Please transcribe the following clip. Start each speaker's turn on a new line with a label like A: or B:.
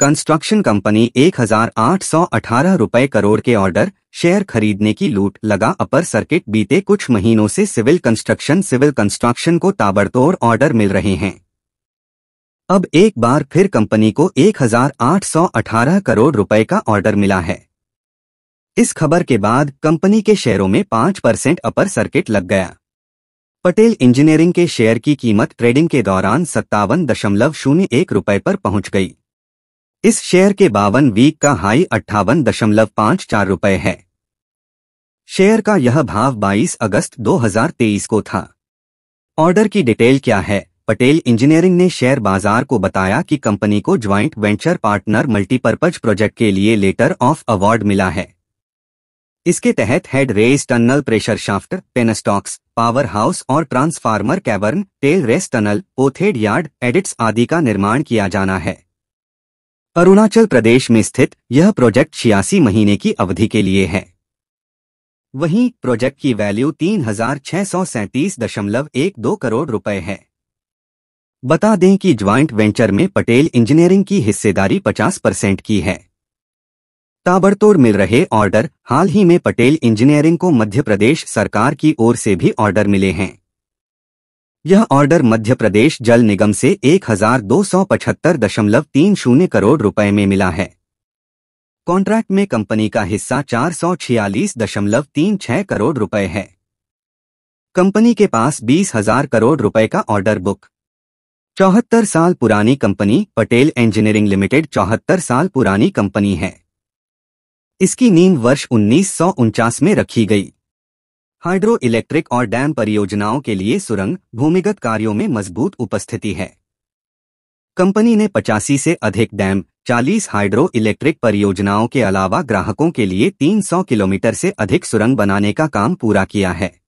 A: construction company 1818 रुपए करोड़ के order share खरीदने की लूट लगा अपर सर्किट बीते कुछ महीनों से सिविल कंस्ट्रक्शन सिविल कंस्ट्रक्शन को ताबड़तोड़ ऑर्डर मिल रहे हैं अब एक बार फिर कंपनी को 1818 करोड़ रुपए का ऑर्डर मिला है इस खबर के बाद कंपनी के शेयरों में पांच परसेंट अपर सर्किट लग गया पटेल इंजीनियरिंग के शेयर की कीमत ट्रेडिंग के दौरान सत्तावन दशमलव शून्य एक रुपए पर पहुंच गई इस शेयर के बावन वीक का हाई अट्ठावन दशमलव पाँच चार रुपए है शेयर का यह भाव 22 अगस्त 2023 को था ऑर्डर की डिटेल क्या है पटेल इंजीनियरिंग ने शेयर बाजार को बताया कि कंपनी को joint venture partner multipurpose project के लिए लेटर ऑफ अवार्ड मिला है इसके तहत head race tunnel pressure shaft penstocks power house और transformer cavern tail race tunnel ओथेड यार्ड एडिट्स आदि का निर्माण किया जाना है अरुणाचल प्रदेश में स्थित यह प्रोजेक्ट छियासी महीने की अवधि के लिए है वहीं प्रोजेक्ट की वैल्यू तीन हजार छह सौ सैंतीस दशमलव एक दो करोड़ रुपए है बता दें कि ज्वाइंट वेंचर में पटेल इंजीनियरिंग की हिस्सेदारी 50 परसेंट की है ताबड़तोड़ मिल रहे ऑर्डर हाल ही में पटेल इंजीनियरिंग को मध्य प्रदेश सरकार की ओर से भी ऑर्डर मिले हैं यह ऑर्डर मध्य प्रदेश जल निगम से एक हजार दो सौ पचहत्तर दशमलव तीन शून्य करोड़ रुपए में मिला है कॉन्ट्रैक्ट में कंपनी का हिस्सा चार सौ छियालीस दशमलव तीन छह करोड़ रुपए है कंपनी के पास बीस हजार करोड़ रुपए का ऑर्डर बुक चौहत्तर साल पुरानी कंपनी पटेल इंजीनियरिंग लिमिटेड चौहत्तर साल पुरानी कंपनी है इसकी नींव वर्ष उन्नीस में रखी गई हाइड्रो इलेक्ट्रिक और डैम परियोजनाओं के लिए सुरंग भूमिगत कार्यों में मजबूत उपस्थिति है कंपनी ने पचासी से अधिक डैम 40 हाइड्रो इलेक्ट्रिक परियोजनाओं के अलावा ग्राहकों के लिए 300 किलोमीटर से अधिक सुरंग बनाने का काम पूरा किया है